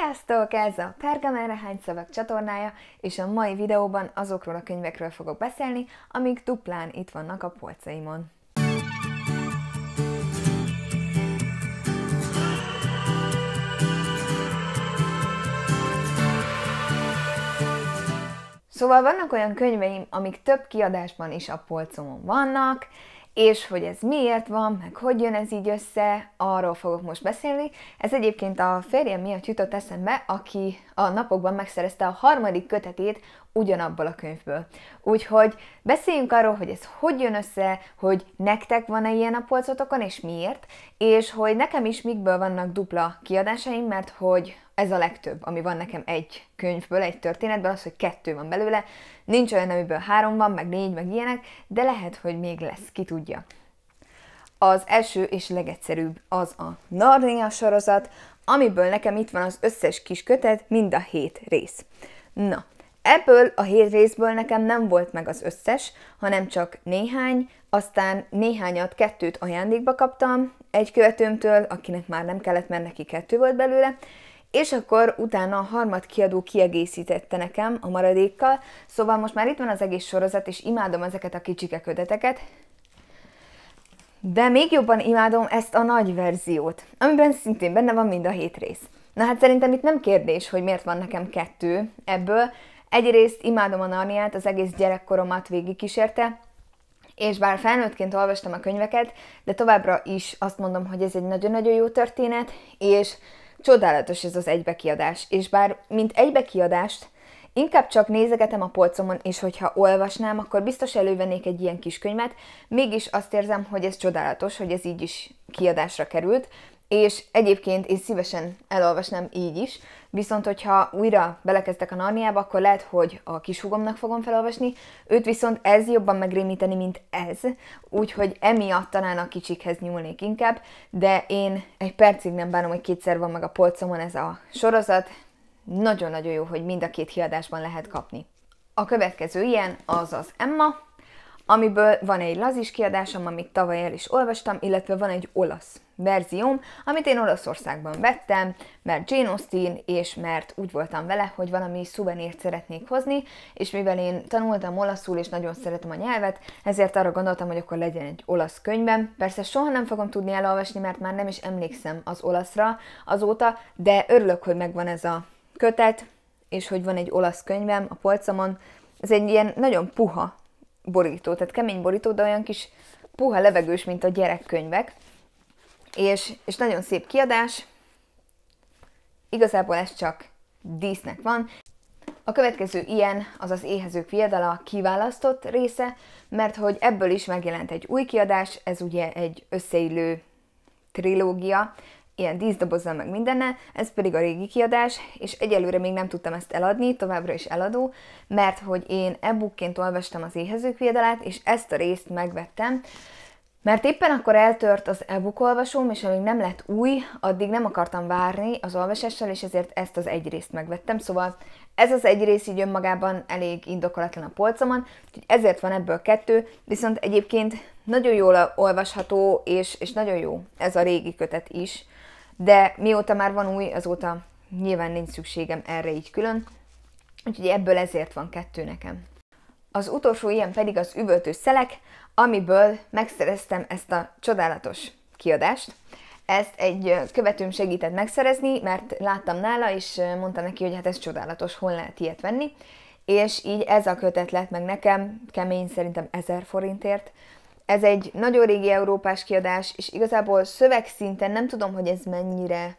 Sziasztok! Ez a Pergamen Rehány Szavak csatornája, és a mai videóban azokról a könyvekről fogok beszélni, amik duplán itt vannak a polcaimon. Szóval vannak olyan könyveim, amik több kiadásban is a polcomon vannak, és hogy ez miért van, meg hogy jön ez így össze, arról fogok most beszélni. Ez egyébként a férjem miatt jutott eszembe, aki a napokban megszerezte a harmadik kötetét ugyanabból a könyvből. Úgyhogy beszéljünk arról, hogy ez hogy jön össze, hogy nektek van-e ilyen a polcotokon, és miért, és hogy nekem is mikből vannak dupla kiadásaim, mert hogy ez a legtöbb, ami van nekem egy könyvből, egy történetből, az, hogy kettő van belőle. Nincs olyan, amiből három van, meg négy, meg ilyenek, de lehet, hogy még lesz, ki tudja. Az első és legegyszerűbb az a Narnia sorozat, amiből nekem itt van az összes kis kötet, mind a hét rész. Na, ebből a hét részből nekem nem volt meg az összes, hanem csak néhány, aztán néhányat, kettőt ajándékba kaptam egy követőmtől, akinek már nem kellett, mert neki kettő volt belőle, és akkor utána a harmad kiadó kiegészítette nekem a maradékkal, szóval most már itt van az egész sorozat, és imádom ezeket a kicsike köteteket, de még jobban imádom ezt a nagy verziót, amiben szintén benne van mind a hét rész. Na hát szerintem itt nem kérdés, hogy miért van nekem kettő ebből. Egyrészt imádom a Narniát, az egész gyerekkoromat végigkísérte, és bár felnőttként olvastam a könyveket, de továbbra is azt mondom, hogy ez egy nagyon-nagyon jó történet, és Csodálatos ez az egybekiadás, és bár mint egybekiadást, Inkább csak nézegetem a polcomon, és hogyha olvasnám, akkor biztos elővennék egy ilyen kis könyvet, mégis azt érzem, hogy ez csodálatos, hogy ez így is kiadásra került, és egyébként én szívesen elolvasnám így is, viszont hogyha újra belekezdtek a Narniába, akkor lehet, hogy a kisugomnak fogom felolvasni, őt viszont ez jobban megrémíteni, mint ez, úgyhogy emiatt talán a kicsikhez nyúlnék inkább, de én egy percig nem bánom, hogy kétszer van meg a polcomon ez a sorozat, nagyon-nagyon jó, hogy mind a két kiadásban lehet kapni. A következő ilyen az az Emma, amiből van egy lazis kiadásom, amit tavaly el is olvastam, illetve van egy olasz verzióm, amit én Olaszországban vettem, mert Jane Austen, és mert úgy voltam vele, hogy valami szuvenírt szeretnék hozni, és mivel én tanultam olaszul, és nagyon szeretem a nyelvet, ezért arra gondoltam, hogy akkor legyen egy olasz könyvem. Persze soha nem fogom tudni elolvasni, mert már nem is emlékszem az olaszra azóta, de örülök, hogy megvan ez a kötet, és hogy van egy olasz könyvem a polcomon. Ez egy ilyen nagyon puha borító, tehát kemény borító, de olyan kis puha levegős, mint a gyerekkönyvek. És, és nagyon szép kiadás. Igazából ez csak dísznek van. A következő ilyen, az az Éhezők viadala kiválasztott része, mert hogy ebből is megjelent egy új kiadás, ez ugye egy összeillő trilógia, ilyen díszdobozzal meg mindenne, ez pedig a régi kiadás, és egyelőre még nem tudtam ezt eladni, továbbra is eladó, mert hogy én e-bookként olvastam az éhezők viadalát, és ezt a részt megvettem, mert éppen akkor eltört az e-book olvasóm, és amíg nem lett új, addig nem akartam várni az olvasással, és ezért ezt az egy részt megvettem. Szóval ez az egy rész így önmagában elég indokolatlan a polcomon, úgyhogy ezért van ebből kettő, viszont egyébként nagyon jól olvasható, és, és nagyon jó ez a régi kötet is de mióta már van új, azóta nyilván nincs szükségem erre így külön, úgyhogy ebből ezért van kettő nekem. Az utolsó ilyen pedig az üvöltő szelek, amiből megszereztem ezt a csodálatos kiadást. Ezt egy követőm segített megszerezni, mert láttam nála, és mondta neki, hogy hát ez csodálatos, hol lehet ilyet venni. És így ez a kötet lett meg nekem, kemény szerintem 1000 forintért, ez egy nagyon régi európás kiadás, és igazából szövegszinten nem tudom, hogy ez mennyire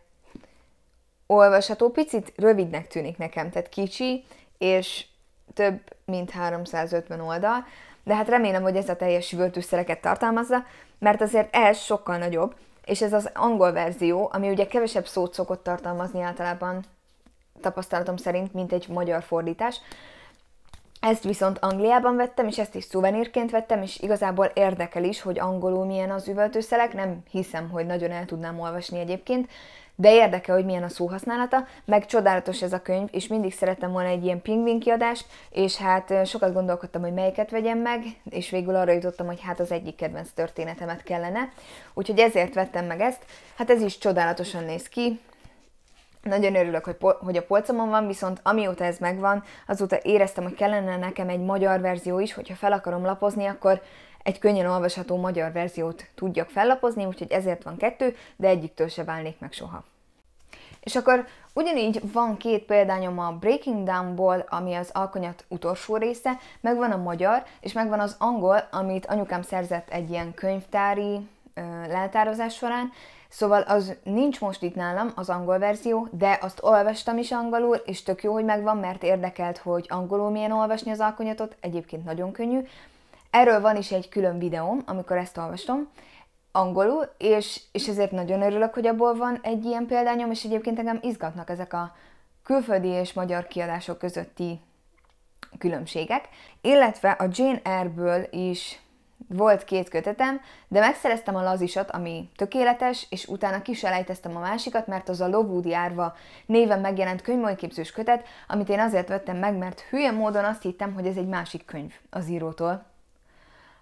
olvasható. Picit rövidnek tűnik nekem, tehát kicsi, és több mint 350 oldal, de hát remélem, hogy ez a teljes völtőszereket tartalmazza, mert azért ez sokkal nagyobb, és ez az angol verzió, ami ugye kevesebb szót szokott tartalmazni általában, tapasztalatom szerint, mint egy magyar fordítás, ezt viszont Angliában vettem, és ezt is szuvenírként vettem, és igazából érdekel is, hogy angolul milyen az üvöltőszelek, nem hiszem, hogy nagyon el tudnám olvasni egyébként, de érdekel, hogy milyen a szóhasználata, meg csodálatos ez a könyv, és mindig szerettem volna egy ilyen pingvin kiadást, és hát sokat gondolkodtam, hogy melyiket vegyem meg, és végül arra jutottam, hogy hát az egyik kedvenc történetemet kellene, úgyhogy ezért vettem meg ezt, hát ez is csodálatosan néz ki, nagyon örülök, hogy, hogy a polcomon van, viszont amióta ez megvan, azóta éreztem, hogy kellene nekem egy magyar verzió is, hogyha fel akarom lapozni, akkor egy könnyen olvasható magyar verziót tudjak fellapozni, úgyhogy ezért van kettő, de egyiktől se válnék meg soha. És akkor ugyanígy van két példányom a Breaking Downból, ami az alkonyat utolsó része, meg van a magyar, és megvan az angol, amit anyukám szerzett egy ilyen könyvtári leltározás során, Szóval az nincs most itt nálam, az angol verzió, de azt olvastam is angolul, és tök jó, hogy megvan, mert érdekelt, hogy angolul milyen olvasni az alkonyatot, egyébként nagyon könnyű. Erről van is egy külön videóm, amikor ezt olvastam, angolul, és, és ezért nagyon örülök, hogy abból van egy ilyen példányom, és egyébként engem izgatnak ezek a külföldi és magyar kiadások közötti különbségek, illetve a Jane Eyre-ből is volt két kötetem, de megszereztem a lazisat, ami tökéletes, és utána kiselejteztem a másikat, mert az a Lowoodi árva néven megjelent könyvolyképzős kötet, amit én azért vettem meg, mert hülye módon azt hittem, hogy ez egy másik könyv az írótól.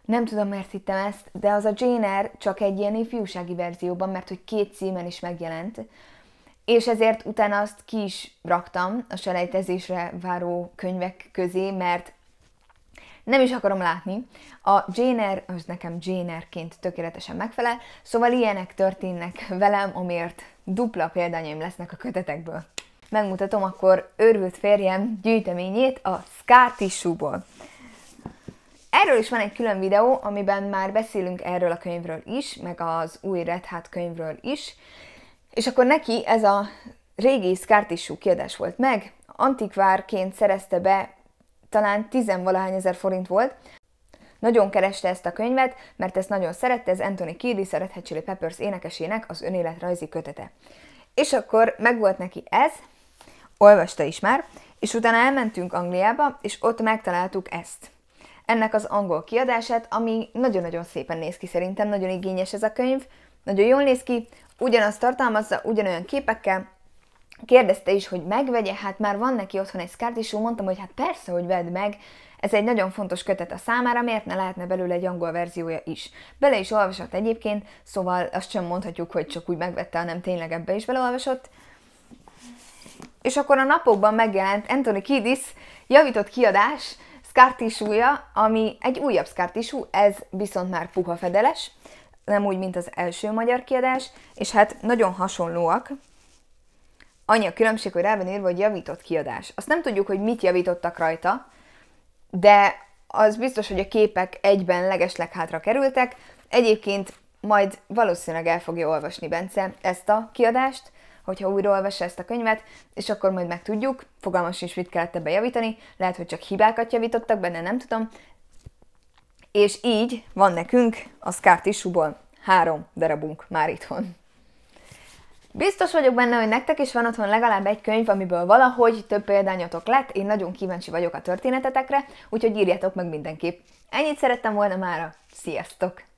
Nem tudom, miért hittem ezt, de az a Jane Eyre csak egy ilyen ifjúsági verzióban, mert hogy két címen is megjelent, és ezért utána azt ki is raktam a selejtezésre váró könyvek közé, mert nem is akarom látni. A Janer, az nekem Janerként tökéletesen megfelel, szóval ilyenek történnek velem, amiért dupla példányaim lesznek a kötetekből. Megmutatom akkor őrült férjem gyűjteményét a Scar Tissue-ból. Erről is van egy külön videó, amiben már beszélünk erről a könyvről is, meg az új Red Hat könyvről is, és akkor neki ez a régi Scar Tissue kiadás volt meg, antikvárként szerezte be talán tizenvalahány ezer forint volt. Nagyon kereste ezt a könyvet, mert ezt nagyon szerette, ez Anthony Kiedis, a Red Hot Chili Peppers énekesének az önéletrajzi kötete. És akkor megvolt neki ez, olvasta is már, és utána elmentünk Angliába, és ott megtaláltuk ezt. Ennek az angol kiadását, ami nagyon-nagyon szépen néz ki szerintem, nagyon igényes ez a könyv, nagyon jól néz ki, ugyanazt tartalmazza, ugyanolyan képekkel, kérdezte is, hogy megvegye, hát már van neki otthon egy szkárt, mondtam, hogy hát persze, hogy vedd meg, ez egy nagyon fontos kötet a számára, miért ne lehetne belőle egy angol verziója is. Bele is olvasott egyébként, szóval azt sem mondhatjuk, hogy csak úgy megvette, hanem tényleg ebbe is beleolvasott. És akkor a napokban megjelent Anthony Kiddis javított kiadás, szkártisúja, ami egy újabb szkártisú, ez viszont már puha fedeles, nem úgy, mint az első magyar kiadás, és hát nagyon hasonlóak, annyi a különbség, hogy rá van írva, hogy javított kiadás. Azt nem tudjuk, hogy mit javítottak rajta, de az biztos, hogy a képek egyben legesleg hátra kerültek. Egyébként majd valószínűleg el fogja olvasni Bence ezt a kiadást, hogyha újraolvassa ezt a könyvet, és akkor majd megtudjuk, fogalmas is mit kellett ebbe javítani, lehet, hogy csak hibákat javítottak benne, nem tudom. És így van nekünk a Scar három darabunk már itthon. Biztos vagyok benne, hogy nektek is van otthon legalább egy könyv, amiből valahogy több példányotok lett, én nagyon kíváncsi vagyok a történetetekre, úgyhogy írjátok meg mindenképp. Ennyit szerettem volna mára, sziasztok!